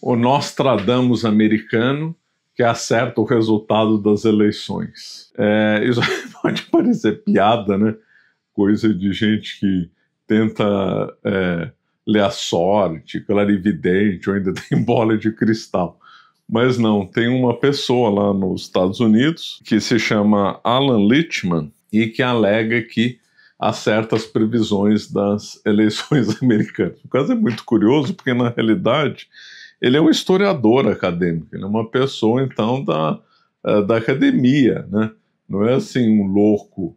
o Nostradamus americano que acerta o resultado das eleições. É, isso pode parecer piada, né? Coisa de gente que tenta é, ler a sorte, clarividente, ou ainda tem bola de cristal. Mas não, tem uma pessoa lá nos Estados Unidos que se chama Alan Lichtman e que alega que acerta as previsões das eleições americanas. O caso é muito curioso, porque na realidade ele é um historiador acadêmico, ele é uma pessoa, então, da, é, da academia, né? Não é assim um louco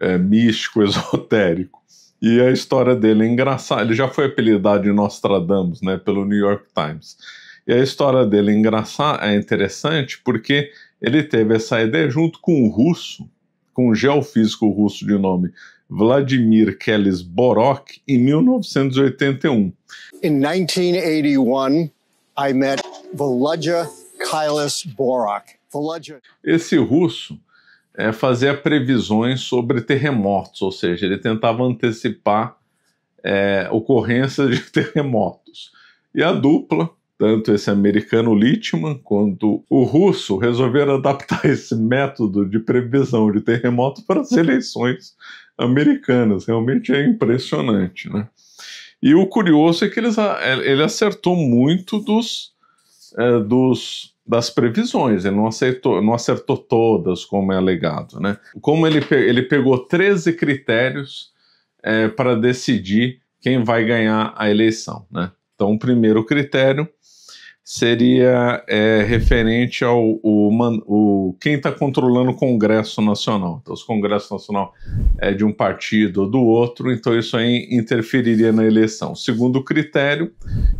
é, místico, esotérico. E a história dele é engraçada. Ele já foi apelidado de Nostradamus, né, pelo New York Times. E a história dele é engraçada, é interessante porque ele teve essa ideia junto com um russo, com um geofísico russo de nome Vladimir Kelis Borok, em 1981. Em 1981, I met Volodya Kailas Borok. Volodya... Esse russo é, fazia previsões sobre terremotos, ou seja, ele tentava antecipar é, ocorrências de terremotos. E a dupla, tanto esse americano Littman quanto o russo, resolveram adaptar esse método de previsão de terremotos para as eleições americanas. Realmente é impressionante, né? E o curioso é que eles, é, ele acertou muito dos, é, dos das previsões, ele não, aceitou, não acertou todas, como é alegado. Né? Como ele, ele pegou 13 critérios é, para decidir quem vai ganhar a eleição. Né? Então, o primeiro critério seria é, referente ao o, o quem está controlando o Congresso Nacional. Então, se o Congresso Nacional é de um partido ou do outro, então isso aí interferiria na eleição. segundo critério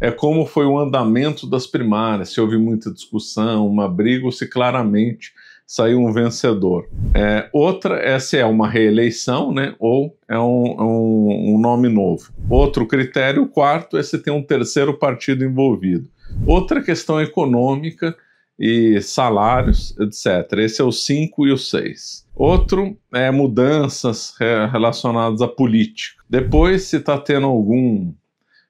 é como foi o andamento das primárias, se houve muita discussão, uma briga ou se claramente saiu um vencedor. É, outra é se é uma reeleição, né? Ou é um, é um, um nome novo. Outro critério, o quarto, é se tem um terceiro partido envolvido. Outra questão econômica e salários, etc. Esse é o 5 e o 6. Outro é mudanças relacionadas à política. Depois, se está tendo algum,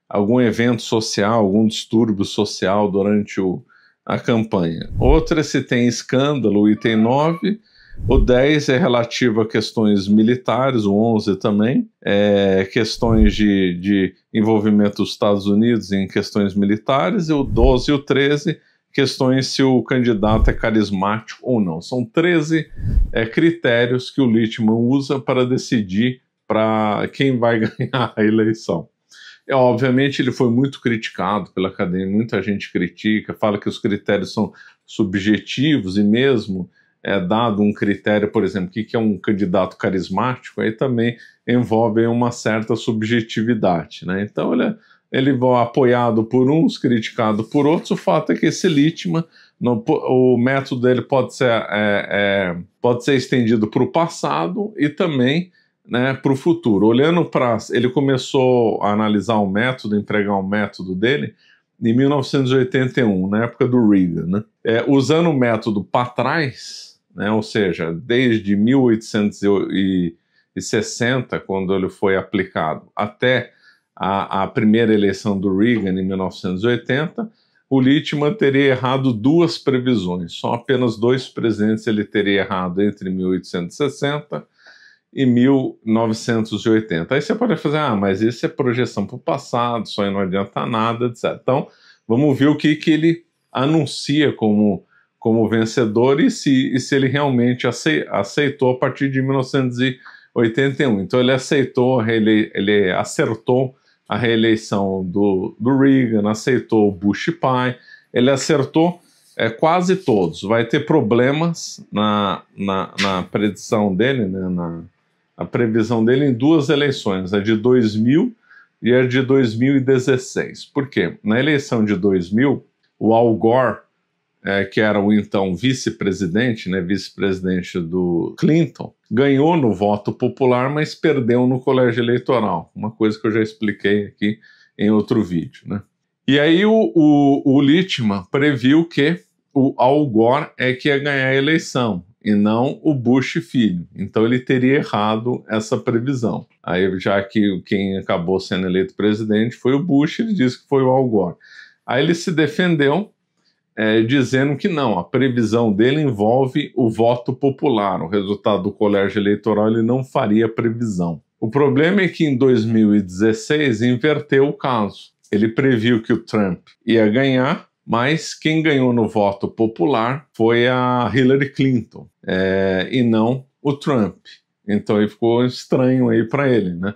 algum evento social, algum distúrbio social durante o, a campanha. Outra se tem escândalo, item 9 o 10 é relativo a questões militares, o 11 também, é questões de, de envolvimento dos Estados Unidos em questões militares, e o 12 e o 13 questões se o candidato é carismático ou não. São 13 é, critérios que o Littman usa para decidir para quem vai ganhar a eleição. É, obviamente ele foi muito criticado pela academia, muita gente critica, fala que os critérios são subjetivos e mesmo é dado um critério, por exemplo, o que, é um candidato carismático, aí também envolve uma certa subjetividade. Né? Então ele, é, ele vai é apoiado por uns, criticado por outros. O fato é que esse Litman, no, o método dele pode ser, é, é, pode ser estendido para o passado e também né, para o futuro. Olhando para. Ele começou a analisar o método, empregar o método dele em 1981, na época do Reagan. Né? É, usando o método para trás, né? ou seja, desde 1860, quando ele foi aplicado, até a, a primeira eleição do Reagan em 1980, o Littman teria errado duas previsões, só apenas dois presidentes ele teria errado entre 1860 e 1980. Aí você pode fazer, ah, mas isso é projeção para o passado, só aí não adianta nada, etc. Então, vamos ver o que, que ele anuncia como como vencedor e se, e se ele realmente aceitou a partir de 1981. Então ele aceitou, ele, ele acertou a reeleição do, do Reagan, aceitou o Bush pai, ele acertou é, quase todos. Vai ter problemas na, na, na predição dele, né, na, na previsão dele em duas eleições, a de 2000 e a de 2016. Por quê? Na eleição de 2000, o Al Gore é, que era o então vice-presidente, né, vice-presidente do Clinton, ganhou no voto popular, mas perdeu no colégio eleitoral, uma coisa que eu já expliquei aqui em outro vídeo. Né? E aí o, o, o Littman previu que o Al Gore é que ia ganhar a eleição, e não o Bush filho. Então ele teria errado essa previsão. Aí já que quem acabou sendo eleito presidente foi o Bush, ele disse que foi o Al Gore. Aí ele se defendeu é, dizendo que não, a previsão dele envolve o voto popular, o resultado do colégio eleitoral ele não faria previsão. O problema é que em 2016 inverteu o caso. Ele previu que o Trump ia ganhar, mas quem ganhou no voto popular foi a Hillary Clinton é, e não o Trump. Então aí ficou estranho aí para ele, né?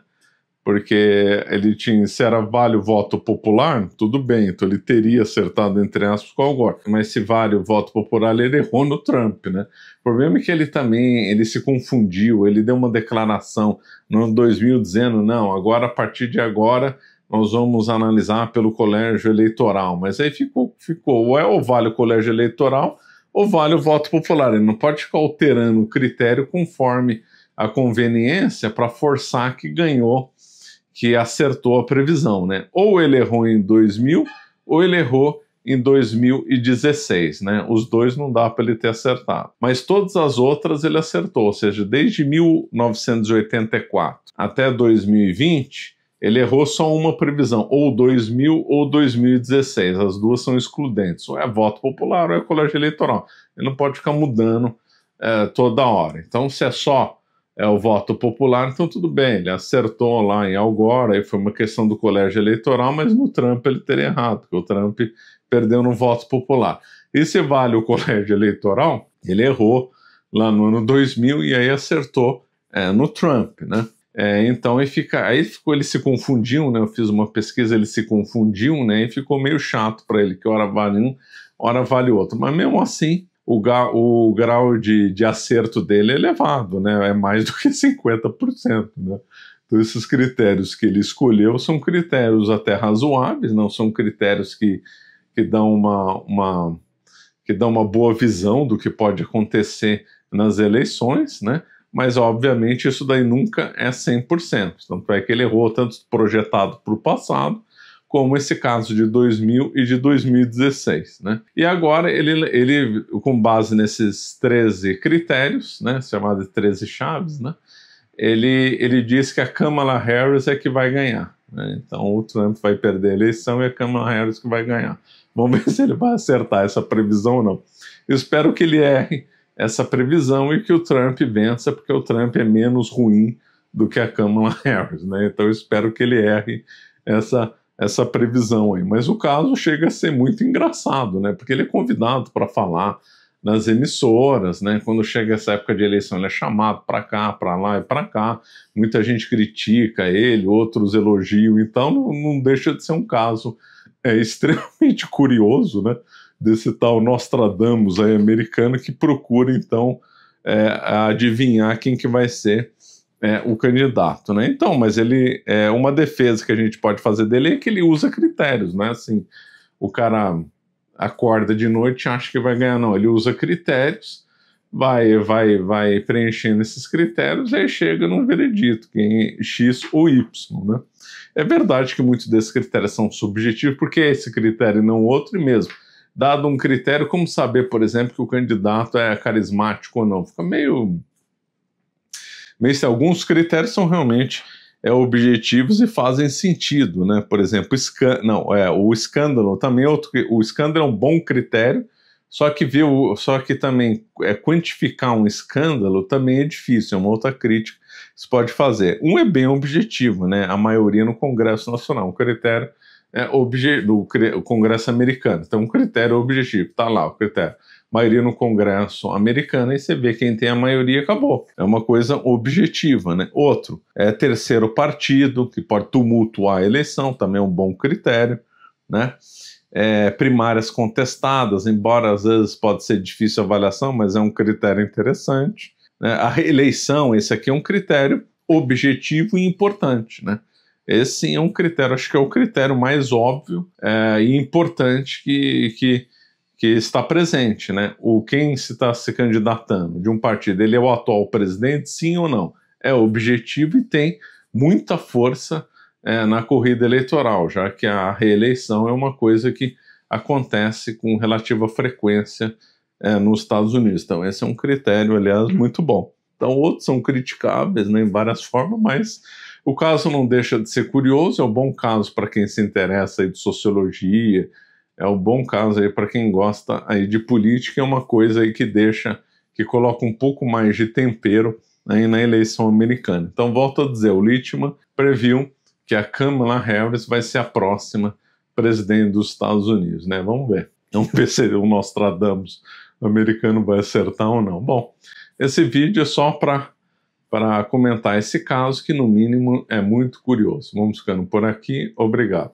porque ele tinha, se era vale o voto popular, tudo bem, então ele teria acertado, entre aspas, com o Gore. Mas se vale o voto popular, ele errou no Trump, né? O problema é que ele também, ele se confundiu, ele deu uma declaração no ano 2000 dizendo, não, agora, a partir de agora, nós vamos analisar pelo colégio eleitoral. Mas aí ficou, ficou ou é ou vale o colégio eleitoral, ou vale o voto popular. Ele não pode ficar alterando o critério conforme a conveniência para forçar que ganhou que acertou a previsão, né? Ou ele errou em 2000, ou ele errou em 2016, né? Os dois não dá para ele ter acertado. Mas todas as outras ele acertou, ou seja, desde 1984 até 2020, ele errou só uma previsão, ou 2000 ou 2016. As duas são excludentes, ou é voto popular ou é colégio eleitoral. Ele não pode ficar mudando é, toda hora. Então, se é só é o voto popular, então tudo bem, ele acertou lá em Algora, aí foi uma questão do colégio eleitoral, mas no Trump ele teria errado, porque o Trump perdeu no voto popular. E se vale o colégio eleitoral, ele errou lá no ano 2000 e aí acertou é, no Trump, né? É, então ele fica, aí ficou, ele se confundiu, né? Eu fiz uma pesquisa, ele se confundiu, né? E ficou meio chato para ele que hora vale um, hora vale outro. Mas mesmo assim, o, ga, o grau de, de acerto dele é elevado, né? É mais do que 50%, né? Então, esses critérios que ele escolheu são critérios até razoáveis, não são critérios que, que, dão, uma, uma, que dão uma boa visão do que pode acontecer nas eleições, né? mas obviamente isso daí nunca é 100%. Tanto é que ele errou tanto projetado para o passado, como esse caso de 2000 e de 2016. Né? E agora ele, ele, com base nesses 13 critérios, né, chamado de 13 chaves, né, ele, ele diz que a Kamala Harris é que vai ganhar. Né? Então o Trump vai perder a eleição e a Kamala Harris que vai ganhar. Vamos ver se ele vai acertar essa previsão ou não. Eu espero que ele erre essa previsão e que o Trump vença, porque o Trump é menos ruim do que a Kamala Harris. Né? Então eu espero que ele erre essa previsão essa previsão aí. Mas o caso chega a ser muito engraçado, né? Porque ele é convidado para falar nas emissoras, né? Quando chega essa época de eleição, ele é chamado para cá, para lá e para cá. Muita gente critica ele, outros elogiam. Então, não, deixa de ser um caso é, extremamente curioso, né? Desse tal Nostradamus aí americano que procura então é, adivinhar quem que vai ser é, o candidato, né? Então, mas ele é uma defesa que a gente pode fazer dele é que ele usa critérios, né? Assim, o cara acorda de noite e acha que vai ganhar, não. Ele usa critérios, vai, vai, vai preenchendo esses critérios e aí chega num veredito, quem é X ou Y, né? É verdade que muitos desses critérios são subjetivos, porque é esse critério e não outro e mesmo. Dado um critério, como saber, por exemplo, que o candidato é carismático ou não? Fica meio mas alguns critérios são realmente é, objetivos e fazem sentido, né? Por exemplo, não, é, o escândalo também é outro. O escândalo é um bom critério, só que viu, só que também é, quantificar um escândalo também é difícil, é uma outra crítica que se pode fazer. Um é bem objetivo, né? A maioria no Congresso Nacional, um critério é, obje do Congresso Americano. Então, um critério objetivo, tá lá o critério maioria no Congresso americano e você vê quem tem a maioria acabou. É uma coisa objetiva, né? Outro é terceiro partido que pode tumultuar a eleição, também é um bom critério, né? É, primárias contestadas, embora às vezes pode ser difícil a avaliação, mas é um critério interessante. Né? A reeleição, esse aqui é um critério objetivo e importante, né? Esse sim é um critério, acho que é o critério mais óbvio é, e importante que, que que está presente, né? O quem se está se candidatando de um partido, ele é o atual presidente, sim ou não? É objetivo e tem muita força é, na corrida eleitoral, já que a reeleição é uma coisa que acontece com relativa frequência é, nos Estados Unidos. Então, esse é um critério, aliás, hum. muito bom. Então, outros são criticáveis né, em várias formas, mas o caso não deixa de ser curioso, é um bom caso para quem se interessa aí de sociologia é um bom caso aí para quem gosta aí de política, é uma coisa aí que deixa, que coloca um pouco mais de tempero aí na eleição americana. Então, volto a dizer, o Littman previu que a Kamala Harris vai ser a próxima presidente dos Estados Unidos, né? Vamos ver. Não perceber o Nostradamus americano vai acertar ou não. Bom, esse vídeo é só para para comentar esse caso que no mínimo é muito curioso. Vamos ficando por aqui. Obrigado.